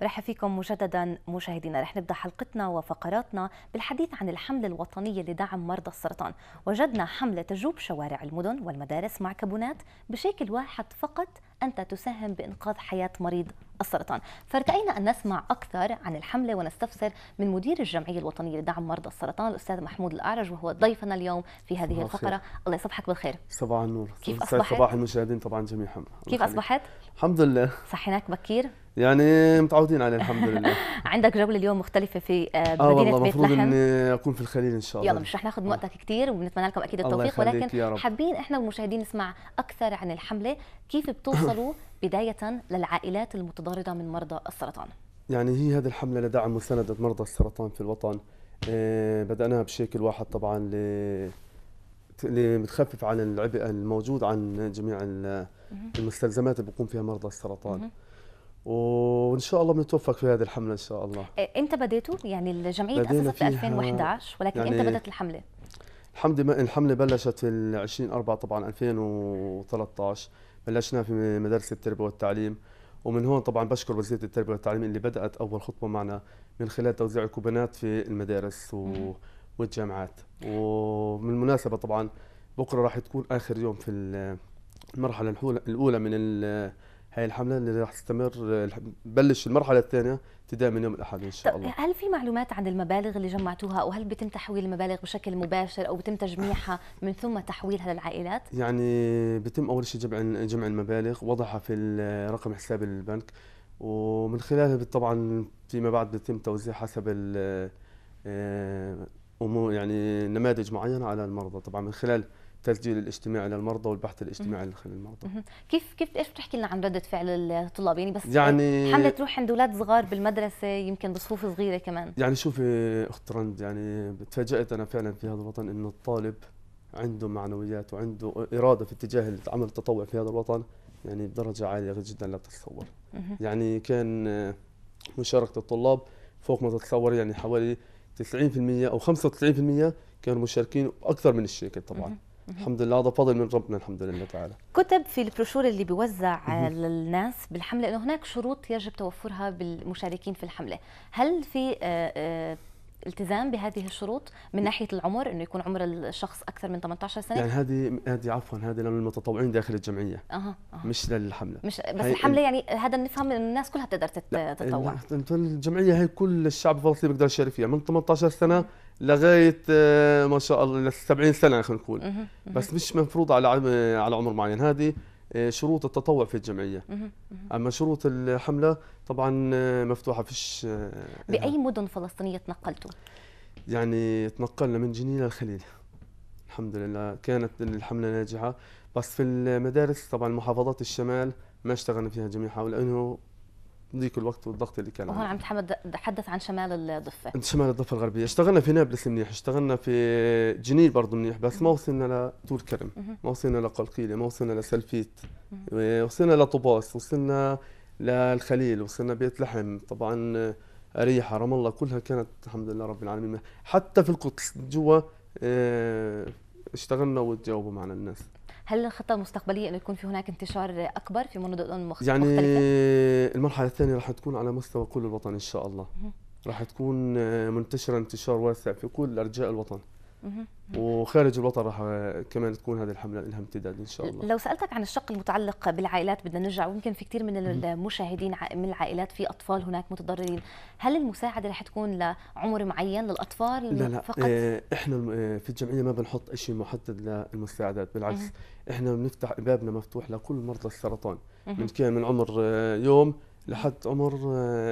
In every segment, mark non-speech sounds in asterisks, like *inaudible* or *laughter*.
مرحبا فيكم مجددا مشاهدينا رح نبدا حلقتنا وفقراتنا بالحديث عن الحمله الوطنيه لدعم مرضى السرطان وجدنا حمله تجوب شوارع المدن والمدارس مع كابونات بشكل واحد فقط انت تساهم بانقاذ حياه مريض السرطان فارتأينا أن نسمع أكثر عن الحملة ونستفسر من مدير الجمعية الوطنية لدعم مرضى السرطان الأستاذ محمود الأعرج وهو ضيفنا اليوم في هذه الفقرة خير. الله يصبحك بالخير صباح النور كيف أصبحت؟ صباح المشاهدين طبعا جميعا كيف أصبحت؟ الحمد لله صحيناك بكير؟ يعني متعودين عليه الحمد لله *laughs* عندك جوله اليوم مختلفه في آه، آه، مدينه آه والله بيت المفروض اني اكون في الخليل ان شاء الله يلا مش رح ناخذ آه. وقتك آه. كثير وبنتمنى لكم اكيد التوفيق ولكن حابين احنا والمشاهدين نسمع اكثر عن الحمله كيف بتوصلوا *coughs* بداية للعائلات المتضررة من مرضى السرطان يعني هي هذه الحملة لدعم مساندة مرضى السرطان في الوطن آه، بدأناها بشكل واحد طبعا ل بتخفف عن العبء الموجود عن جميع المستلزمات اللي بيقوم فيها مرضى السرطان وان شاء الله بنتوفق في هذه الحمله ان شاء الله آه، امتى بديتوا يعني الجمعيه تاسست في 2011 ولكن يعني امتى بدات الحمله الحمد الحمله بلشت في 20 4 طبعا 2013 بلشنا في مدارس التربيه والتعليم ومن هون طبعا بشكر وزيره التربيه والتعليم اللي بدات اول خطوه معنا من خلال توزيع الكوبونات في المدارس و... والجامعات ومن المناسبه طبعا بكره راح تكون اخر يوم في المرحله الاولى من هاي الحمله اللي راح تستمر بلش المرحله الثانيه ابتداء من يوم الاحد ان شاء الله هل في معلومات عن المبالغ اللي جمعتوها وهل بيتم تحويل المبالغ بشكل مباشر او بيتم تجميعها من ثم تحويلها للعائلات يعني بيتم اول شيء جمع جمع المبالغ وضعها في رقم حساب البنك ومن خلالها طبعا فيما بعد بيتم توزيع حسب آه، امور يعني نماذج معينه على المرضى طبعا من خلال تسجيل الاجتماعي للمرضى والبحث الاجتماعي للمرضى المرضى كيف كيف ايش بتحكي لنا عن رده فعل الطلاب يعني بس يعني حمله تروح عند اولاد صغار بالمدرسه يمكن بصفوف صغيره كمان يعني شوفي اخت رند يعني تفاجات انا فعلا في هذا الوطن انه الطالب عنده معنويات وعنده اراده في اتجاه العمل التطوعي في هذا الوطن يعني بدرجه عاليه جدا لا تتصور يعني كان مشاركه الطلاب فوق ما تتصور يعني حوالي 90% او 95% كانوا مشاركين اكثر من الشركه طبعا الحمد لله هذا فضل من ربنا الحمد لله تعالى كتب في البروشور اللي بيوزع للناس بالحمله انه هناك شروط يجب توفرها بالمشاركين في الحمله هل في آه، آه، التزام بهذه الشروط من ناحيه العمر انه يكون عمر الشخص اكثر من 18 سنه يعني هذه هذه عفوا هذه للمتطوعين داخل الجمعيه أه. أه. مش للحمله مش بس الحمله يعني هذا نفهم انه الناس كلها بتقدر تتطوع لا. الجمعيه هي كل الشعب الفلسطيني بيقدر يشارك فيها من 18 سنه لغايه آه، ما شاء الله 70 سنه خلينا نقول بس مش مفروض على على عمر معين هذه آه، شروط التطوع في الجمعيه اما شروط الحمله طبعا آه، مفتوحه فيش يعني باي مدن فلسطينيه تنقلتوا يعني تنقلنا من جنين للخليل الحمد لله كانت الحمله ناجحه بس في المدارس طبعا محافظات الشمال ما اشتغلنا فيها جميعها لانه ذيك الوقت والضغط اللي كان وهون عم تحمد تحدث عن شمال الضفه شمال الضفه الغربيه اشتغلنا في نابلس منيح اشتغلنا في جنين برضه منيح بس ما وصلنا لطول كرم ما وصلنا لقلقيله ما وصلنا لسلفيت إيه، وصلنا لطباس وصلنا للخليل وصلنا بيت لحم طبعا اريحه رام الله كلها كانت الحمد لله رب العالمين حتى في القدس جوا إيه، اشتغلنا وتجاوبوا معنا الناس هل الخطه المستقبليه انه يكون في هناك انتشار اكبر في مناطق يعني مختلفه يعني المرحله الثانيه راح تكون على مستوى كل الوطن ان شاء الله راح تكون آه، منتشره انتشار واسع في كل ارجاء الوطن وخارج الوطن راح كمان تكون هذه الحمله لها امتداد ان شاء الله لو سالتك عن الشق المتعلق بالعائلات بدنا نرجع ويمكن في كثير من المشاهدين من العائلات في اطفال هناك متضررين هل المساعده راح تكون لعمر معين للاطفال لا لا فقط إيه، احنا إيه، في الجمعيه ما بنحط شيء محدد للمساعدات بالعكس احنا بنفتح بابنا مفتوح لكل مرضى السرطان من كان من عمر آه، يوم لحد عمر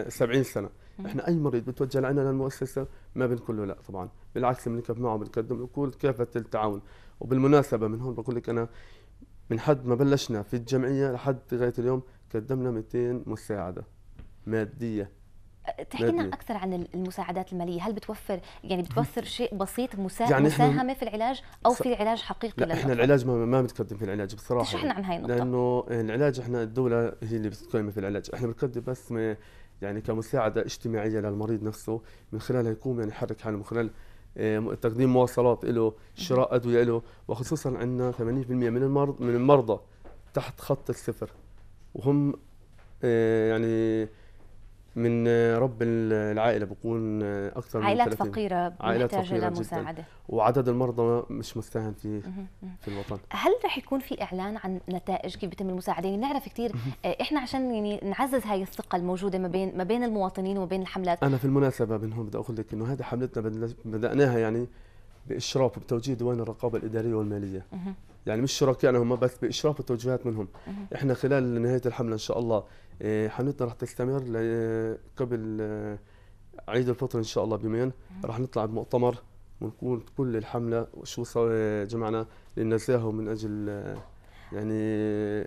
70 آه، سنه احنا اي مريض بتوجه لعنا للمؤسسه ما بنقول له لا طبعا بالعكس بنركب معه بنقدم بنقول كافه التعاون وبالمناسبه من هون بقول لك انا من حد ما بلشنا في الجمعيه لحد غايه اليوم قدمنا 200 مساعده ماديه تحكي لنا اكثر عن المساعدات الماليه هل بتوفر يعني بتوفر شيء بسيط مسا... يعني مساهمه في العلاج او في علاج حقيقي لا احنا العلاج ما ما بتقدم في العلاج بصراحه تشرحنا عن هاي النقطه لانه العلاج احنا الدوله هي اللي بتقيم في العلاج احنا بنقدم بس يعني كمساعده اجتماعيه للمريض نفسه من خلال يقوم يعني يحرك حاله من خلال تقديم مواصلات له شراء ادويه له وخصوصا عندنا 80% من المرض من المرضى تحت خط الصفر وهم آه، يعني من رب العائله بكون اكثر من عائلات فقيره عائلات فقيره لمساعده جداً. وعدد المرضى مش مستاهم في في الوطن هل رح يكون في اعلان عن نتائج كيف بتم المساعده يعني نعرف كثير آه، احنا عشان يعني نعزز هاي الثقه الموجوده ما بين ما بين المواطنين وما بين الحملات انا في المناسبه من هون بدي اقول لك انه هذه حملتنا بداناها يعني باشراف وبتوجيه ديوان الرقابه الاداريه والماليه يعني مش شركائنا هم بس باشراف وتوجيهات منهم احنا خلال نهايه الحمله ان شاء الله إيه، حملتنا رح تستمر قبل آه، عيد الفطر ان شاء الله بيومين رح نطلع بمؤتمر ونكون كل الحمله وشو جمعنا للنزاهه من اجل آه، يعني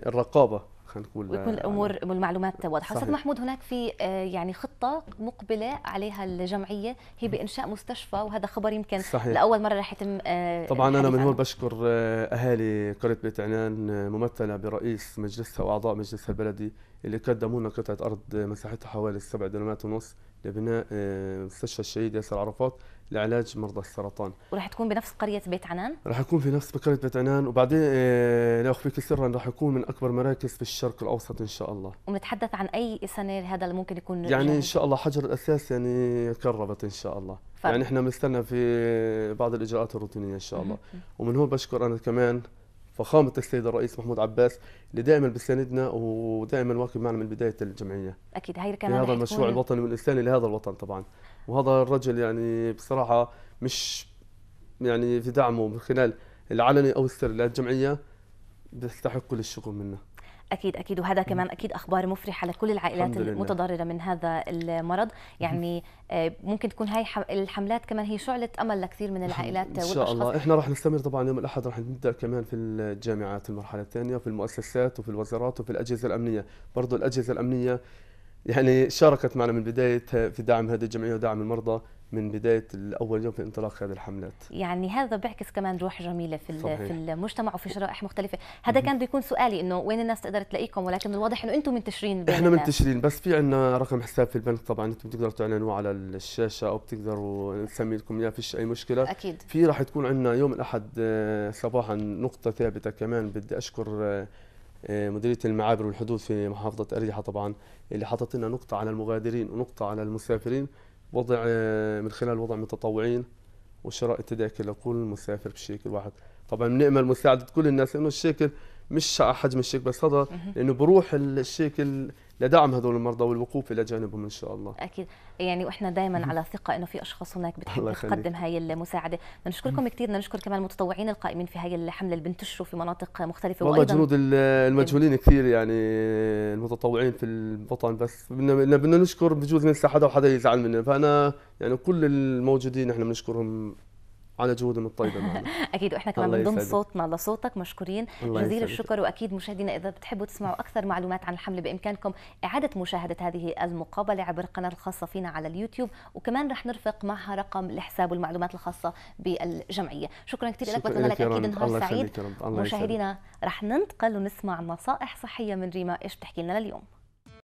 الرقابه خلينا نقول ويكون آه، الامور يعني والمعلومات واضحه استاذ محمود هناك في آه، يعني خطه مقبله عليها الجمعيه هي بانشاء مستشفى وهذا خبر يمكن صحيح. لاول مره راح يتم آه، طبعا انا من هون بشكر اهالي قريه بيت عنان ممثله برئيس مجلسها واعضاء مجلسها البلدي اللي قدموا لنا قطعه ارض مساحتها حوالي 7 دنانات ونص لبناء مستشفى الشهيد ياسر عرفات لعلاج مرضى السرطان وراح تكون بنفس قريه بيت عنان راح يكون في نفس قريه بيت عنان وبعدين إيه لا اخفيك سرا راح يكون من اكبر مراكز في الشرق الاوسط ان شاء الله ونتحدث عن اي سنه هذا اللي ممكن يكون يعني, يعني ان شاء الله حجر الاساس يعني قربت ان شاء الله ف... يعني احنا بنستنى في بعض الاجراءات الروتينيه ان شاء الله ومن هون بشكر انا كمان فخامة السيد الرئيس محمود عباس اللي دائما بيساندنا ودائما واقف معنا من بداية الجمعية أكيد هاي كان هذا المشروع الوطني والإنساني لهذا الوطن طبعا وهذا الرجل يعني بصراحة مش يعني في دعمه من خلال العلني أو السري للجمعية بيستحق كل الشكر منه اكيد اكيد وهذا كمان اكيد اخبار مفرحه لكل العائلات المتضرره من هذا المرض يعني آه، ممكن تكون هاي الحملات كمان هي شعله امل لكثير من العائلات ان شاء الله احنا راح نستمر طبعا يوم الاحد راح نبدا كمان في الجامعات المرحله الثانيه وفي المؤسسات وفي الوزارات وفي الاجهزه الامنيه برضه الاجهزه الامنيه يعني شاركت معنا من بدايتها في دعم هذه الجمعيه ودعم المرضى من بدايه اول يوم في انطلاق هذه الحملات يعني هذا بيعكس كمان روح جميله في صحيح. في المجتمع وفي شرائح مختلفه هذا كان بيكون سؤالي انه وين الناس تقدر تلاقيكم ولكن الواضح انه انتم منتشرين احنا منتشرين بس في عندنا رقم حساب في البنك طبعا انتم بتقدروا تعلنوه على الشاشه او بتقدروا نسمي لكم اياه فيش اي مشكله اكيد في راح تكون عندنا يوم الاحد آه، صباحا نقطه ثابته كمان بدي اشكر آه، آه، مديريه المعابر والحدود في محافظه اريحه طبعا اللي حطت لنا نقطه على المغادرين ونقطه على المسافرين وضع آه، من خلال وضع متطوعين وشراء التذاكر لكل مسافر بشكل واحد طبعا بنأمل مساعدة كل الناس لأنه الشكل مش حجم الشيك بس هذا لأنه بروح الشيك لدعم هذول المرضى والوقوف الى جانبهم ان شاء الله اكيد يعني واحنا دائما على ثقه انه في اشخاص هناك بتحب تقدم هاي المساعده نشكركم كثير نشكر كمان المتطوعين القائمين في هاي الحمله اللي بنتشروا في مناطق مختلفه والله وأيضاً جنود المجهولين كثير يعني المتطوعين في الوطن بس بدنا بدنا نشكر بجوز ننسى حدا وحدا يزعل منا فانا يعني كل الموجودين احنا بنشكرهم على جهودهم الطيبه *laughs* اكيد واحنا كمان من ضمن صوتنا لصوتك مشكورين جزيل الشكر واكيد مشاهدينا اذا بتحبوا تسمعوا اكثر معلومات عن الحمله بامكانكم اعاده مشاهده هذه المقابله عبر القناه الخاصه فينا على اليوتيوب وكمان رح نرفق معها رقم الحساب والمعلومات الخاصه بالجمعيه شكرا كثير لك بتمنى لك اكيد نهار سعيد مشاهدينا رح ننتقل ونسمع نصائح صحيه من ريما ايش بتحكي لنا لليوم